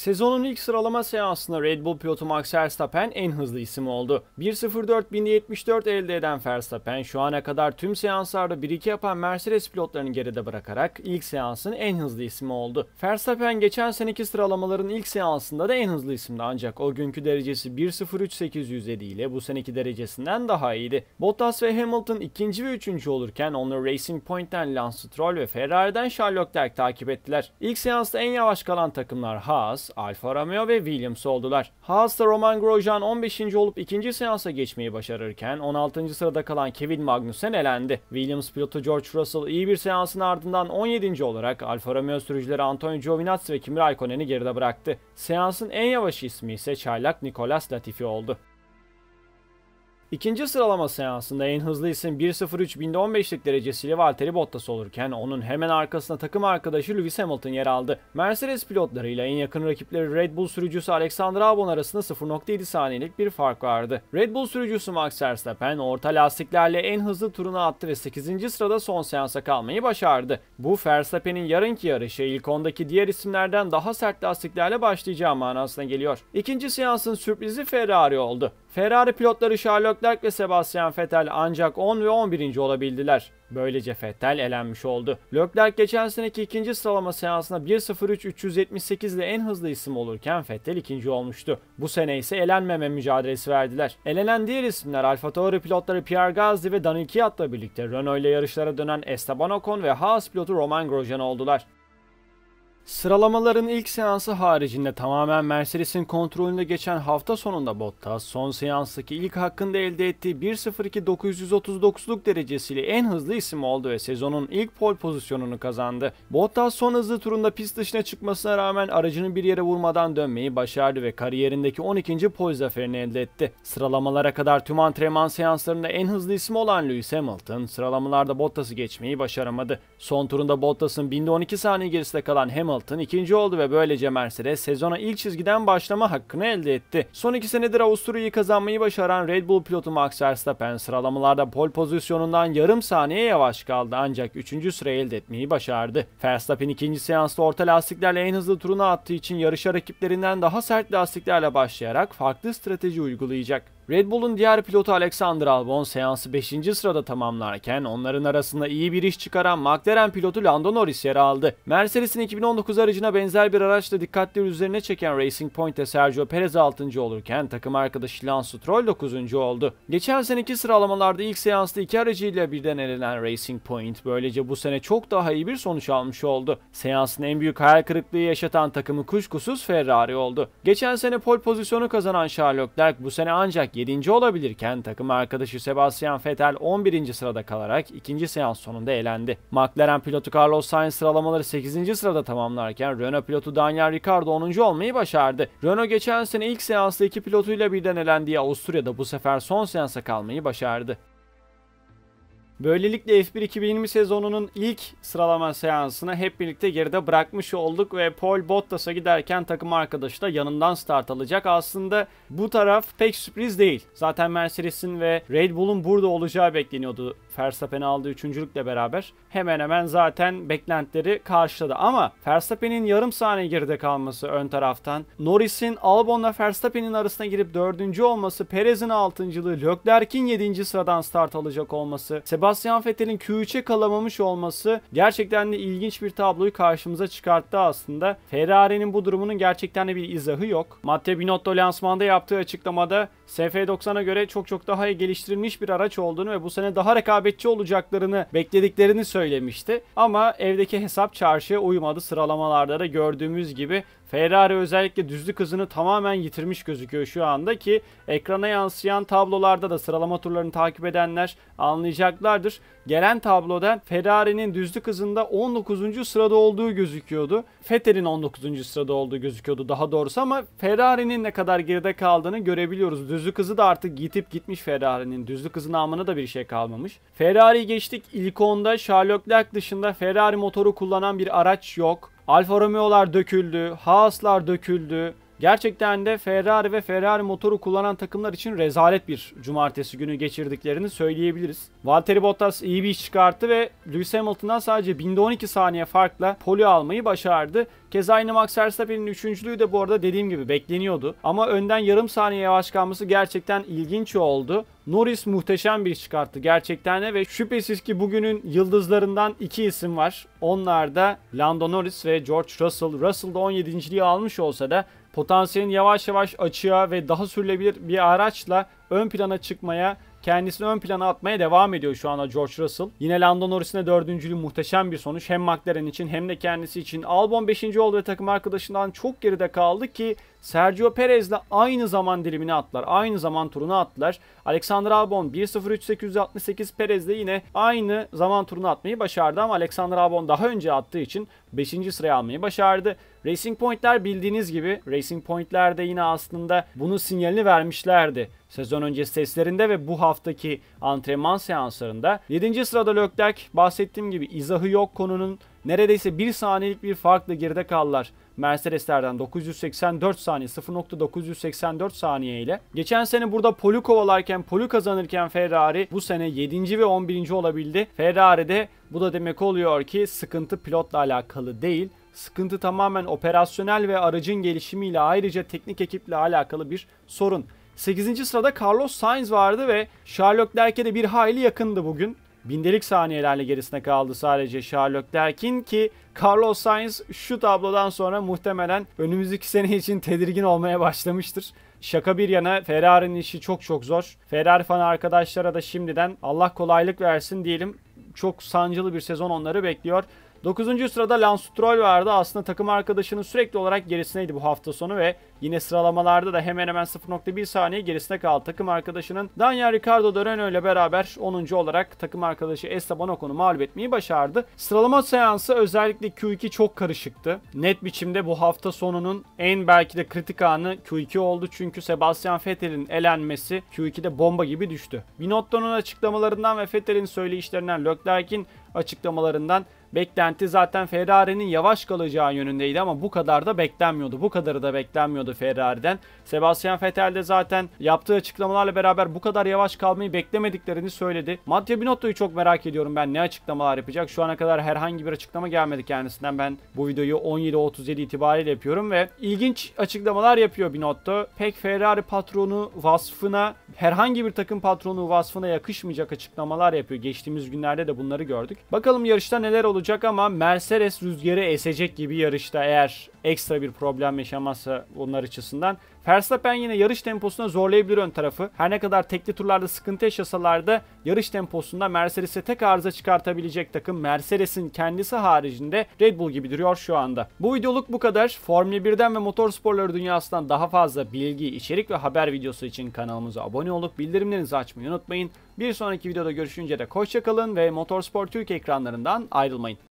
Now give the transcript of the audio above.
Sezonun ilk sıralama seansında Red Bull pilotu Max Verstappen en hızlı isim oldu. 1.04.1074 elde eden Verstappen şu ana kadar tüm seanslarda 1-2 yapan Mercedes pilotlarını geride bırakarak ilk seansın en hızlı ismi oldu. Verstappen geçen seneki sıralamaların ilk seansında da en hızlı isimdi ancak o günkü derecesi 1.03.807 ile bu seneki derecesinden daha iyiydi. Bottas ve Hamilton ikinci ve üçüncü olurken onları Racing Point'ten Lance Stroll ve Ferrari'den Charles Leclerc takip ettiler. İlk seansta en yavaş kalan takımlar Haas, Alfa Romeo ve Williams oldular. Haas'ta Roman Grosjean 15. olup 2. seansa geçmeyi başarırken 16. sırada kalan Kevin Magnussen elendi. Williams pilotu George Russell iyi bir seansın ardından 17. olarak Alfa Romeo sürücüleri Antonio Giovinazzi ve Kimi Raikkonen'i geride bıraktı. Seansın en yavaş ismi ise çaylak Nicolas Latifi oldu. İkinci sıralama seansında en hızlı isim 1.03.1015'lik derecesiyle Valtteri Bottas olurken onun hemen arkasına takım arkadaşı Lewis Hamilton yer aldı. Mercedes pilotlarıyla en yakın rakipleri Red Bull sürücüsü Alexander Albon arasında 0.7 saniyelik bir fark vardı. Red Bull sürücüsü Max Verstappen orta lastiklerle en hızlı turunu attı ve 8. sırada son seansa kalmayı başardı. Bu Verstappen'in yarınki yarışı ilk ondaki diğer isimlerden daha sert lastiklerle başlayacağı manasına geliyor. İkinci seansın sürprizi Ferrari oldu. Ferrari pilotları Charles Leclerc ve Sebastian Vettel ancak 10 ve 11. olabildiler. Böylece Vettel elenmiş oldu. Leclerc geçen seneki ikinci sıralama seansında 1.03.378 ile en hızlı isim olurken Vettel ikinci olmuştu. Bu sene ise elenmeme mücadelesi verdiler. Elenen diğer isimler Alfa AlphaTauri pilotları Pierre Gasly ve Daniel Kiat'la birlikte Renault ile yarışlara dönen Esteban Ocon ve Haas pilotu Roman Grosjean oldular. Sıralamaların ilk seansı haricinde tamamen Mercedes'in kontrolünde geçen hafta sonunda Bottas son seanstaki ilk hakkında elde ettiği 1.02.939'luk derecesiyle en hızlı isim oldu ve sezonun ilk pol pozisyonunu kazandı. Bottas son hızlı turunda pist dışına çıkmasına rağmen aracını bir yere vurmadan dönmeyi başardı ve kariyerindeki 12. pol zaferini elde etti. Sıralamalara kadar tüm antrenman seanslarında en hızlı isim olan Lewis Hamilton sıralamalarda Bottas'ı geçmeyi başaramadı. Son turunda Bottas'ın 1012 saniye gerisinde kalan Hamilton Hamilton ikinci oldu ve böylece Mercedes sezona ilk çizgiden başlama hakkını elde etti. Son iki senedir Avusturya'yı kazanmayı başaran Red Bull pilotu Max Verstappen sıralamalarda pole pozisyonundan yarım saniye yavaş kaldı ancak üçüncü sırayı elde etmeyi başardı. Verstappen ikinci seansta orta lastiklerle en hızlı turunu attığı için yarışa rakiplerinden daha sert lastiklerle başlayarak farklı strateji uygulayacak. Red Bull'un diğer pilotu Alexander Albon seansı 5. sırada tamamlarken onların arasında iyi bir iş çıkaran McLaren pilotu Lando Norris yer aldı. Mercedes'in 2019 aracına benzer bir araçla dikkatleri üzerine çeken Racing Point'te Sergio Perez 6. olurken takım arkadaşı Lance Stroll 9. oldu. Geçen seneki sıralamalarda ilk seansta iki aracıyla birden elenen Racing Point böylece bu sene çok daha iyi bir sonuç almış oldu. Seansın en büyük hayal kırıklığı yaşatan takımı kuşkusuz Ferrari oldu. Geçen sene pole pozisyonu kazanan Charles Leclerc bu sene ancak 7. olabilirken takım arkadaşı Sebastian Vettel 11. sırada kalarak 2. seans sonunda elendi. McLaren pilotu Carlos Sainz sıralamaları 8. sırada tamamlarken Renault pilotu Daniel Ricciardo 10. olmayı başardı. Renault geçen sene ilk seansta iki pilotuyla birden elendiği Avusturya'da bu sefer son seansa kalmayı başardı. Böylelikle F1 2020 sezonunun ilk sıralama seansını hep birlikte geride bırakmış olduk ve Paul Bottas'a giderken takım arkadaşı da yanından start alacak. Aslında bu taraf pek sürpriz değil. Zaten Mercedes'in ve Red Bull'un burada olacağı bekleniyordu Verstappen'e aldığı üçüncülükle beraber hemen hemen zaten beklentileri karşıladı. Ama Verstappen'in yarım saniye geride kalması ön taraftan, Norris'in Albon'la Verstappen'in arasına girip dördüncü olması, Perez'in altıncılığı, Leclerc'in yedinci sıradan start alacak olması, Sebastian Vettel'in Q3'e kalamamış olması gerçekten de ilginç bir tabloyu karşımıza çıkarttı aslında. Ferrari'nin bu durumunun gerçekten de bir izahı yok. Matteo Binotto lansmanda yaptığı açıklamada SF-90'a göre çok çok daha iyi geliştirilmiş bir araç olduğunu ve bu sene daha rekabetçi olacaklarını beklediklerini söylemişti. Ama evdeki hesap çarşıya uymadı. Sıralamalarda da gördüğümüz gibi Ferrari özellikle düzlük hızını tamamen yitirmiş gözüküyor şu anda ki ekrana yansıyan tablolarda da sıralama turlarını takip edenler anlayacaklardır. Gelen tabloda Ferrari'nin düzlük hızında 19. sırada olduğu gözüküyordu. Vettel'in 19. sırada olduğu gözüküyordu daha doğrusu ama Ferrari'nin ne kadar geride kaldığını görebiliyoruz. Düzlük hızı da artık yitip gitmiş Ferrari'nin. Düzlük hızı namına da bir şey kalmamış. Ferrari geçtik. İlk onda Charles Leclerc dışında Ferrari motoru kullanan bir araç yok. Alfa Romeo'lar döküldü, Haas'lar döküldü, Gerçekten de Ferrari ve Ferrari motoru kullanan takımlar için rezalet bir cumartesi günü geçirdiklerini söyleyebiliriz. Valtteri Bottas iyi bir iş çıkarttı ve Lewis Hamilton'dan sadece 1012 saniye farkla poli almayı başardı. Keza aynı Max Verstappen'in üçüncülüğü de bu arada dediğim gibi bekleniyordu. Ama önden yarım saniye yavaş kalması gerçekten ilginç oldu. Norris muhteşem bir iş çıkarttı gerçekten de ve şüphesiz ki bugünün yıldızlarından iki isim var. Onlar da Lando Norris ve George Russell. Russell da 17.liği almış olsa da potansiyelin yavaş yavaş açığa ve daha sürülebilir bir araçla ön plana çıkmaya kendisini ön plana atmaya devam ediyor şu anda George Russell. Yine Lando Norris'ine dördüncülü muhteşem bir sonuç. Hem McLaren için hem de kendisi için. Albon 5. oldu ve takım arkadaşından çok geride kaldı ki Sergio Perez ile aynı zaman dilimini attılar. Aynı zaman turunu attılar. Alexander Albon 1.03.868 de yine aynı zaman turunu atmayı başardı ama Alexander Albon daha önce attığı için 5. sıraya almayı başardı. Racing Point'ler bildiğiniz gibi Racing Point'ler de yine aslında bunun sinyalini vermişlerdi. Sezon öncesi testlerinde ve bu haftaki antrenman seanslarında 7. sırada Leclerc bahsettiğim gibi izahı yok konunun neredeyse 1 saniyelik bir farkla geride kaldılar. Mercedeslerden 984 saniye 0.984 saniye ile. Geçen sene burada poli kovalarken poli kazanırken Ferrari bu sene 7. ve 11. olabildi. Ferrari'de bu da demek oluyor ki sıkıntı pilotla alakalı değil. Sıkıntı tamamen operasyonel ve aracın gelişimiyle ayrıca teknik ekiple alakalı bir sorun. 8. sırada Carlos Sainz vardı ve Sherlock Leclerc'e de bir hayli yakındı bugün. Bindelik saniyelerle gerisine kaldı sadece Sherlock Leclerc'in ki Carlos Sainz şu tablodan sonra muhtemelen önümüzdeki sene için tedirgin olmaya başlamıştır. Şaka bir yana Ferrari'nin işi çok çok zor. Ferrari fan arkadaşlara da şimdiden Allah kolaylık versin diyelim. Çok sancılı bir sezon onları bekliyor. 9. sırada Lance Stroll vardı. Aslında takım arkadaşının sürekli olarak gerisineydi bu hafta sonu ve yine sıralamalarda da hemen hemen 0.1 saniye gerisine kaldı. Takım arkadaşının Daniel Ricardo da Renault ile beraber 10. olarak takım arkadaşı Esteban Ocon'u mağlup etmeyi başardı. Sıralama seansı özellikle Q2 çok karışıktı. Net biçimde bu hafta sonunun en belki de kritik anı Q2 oldu. Çünkü Sebastian Vettel'in elenmesi Q2'de bomba gibi düştü. Binotto'nun açıklamalarından ve Vettel'in söyleyişlerinden Leclerc'in açıklamalarından Beklenti zaten Ferrari'nin yavaş kalacağı yönündeydi ama bu kadar da beklenmiyordu. Bu kadarı da beklenmiyordu Ferrari'den. Sebastian Vettel de zaten yaptığı açıklamalarla beraber bu kadar yavaş kalmayı beklemediklerini söyledi. Mattia Binotto'yu çok merak ediyorum ben ne açıklamalar yapacak. Şu ana kadar herhangi bir açıklama gelmedi kendisinden. Ben bu videoyu 17.37 itibariyle yapıyorum ve ilginç açıklamalar yapıyor Binotto. Pek Ferrari patronu vasfına herhangi bir takım patronu vasfına yakışmayacak açıklamalar yapıyor. Geçtiğimiz günlerde de bunları gördük. Bakalım yarışta neler olacak ama Mercedes rüzgarı esecek gibi yarışta eğer ekstra bir problem yaşamazsa onlar açısından. Verstappen yine yarış temposuna zorlayabilir ön tarafı. Her ne kadar tekli turlarda sıkıntı yaşasalar da yarış temposunda Mercedes'e tek arıza çıkartabilecek takım Mercedes'in kendisi haricinde Red Bull gibi duruyor şu anda. Bu videoluk bu kadar. Formula 1'den ve motorsporları dünyasından daha fazla bilgi, içerik ve haber videosu için kanalımıza abone olup bildirimlerinizi açmayı unutmayın. Bir sonraki videoda görüşünce de hoşçakalın ve Motorsport Türk ekranlarından ayrılmayın.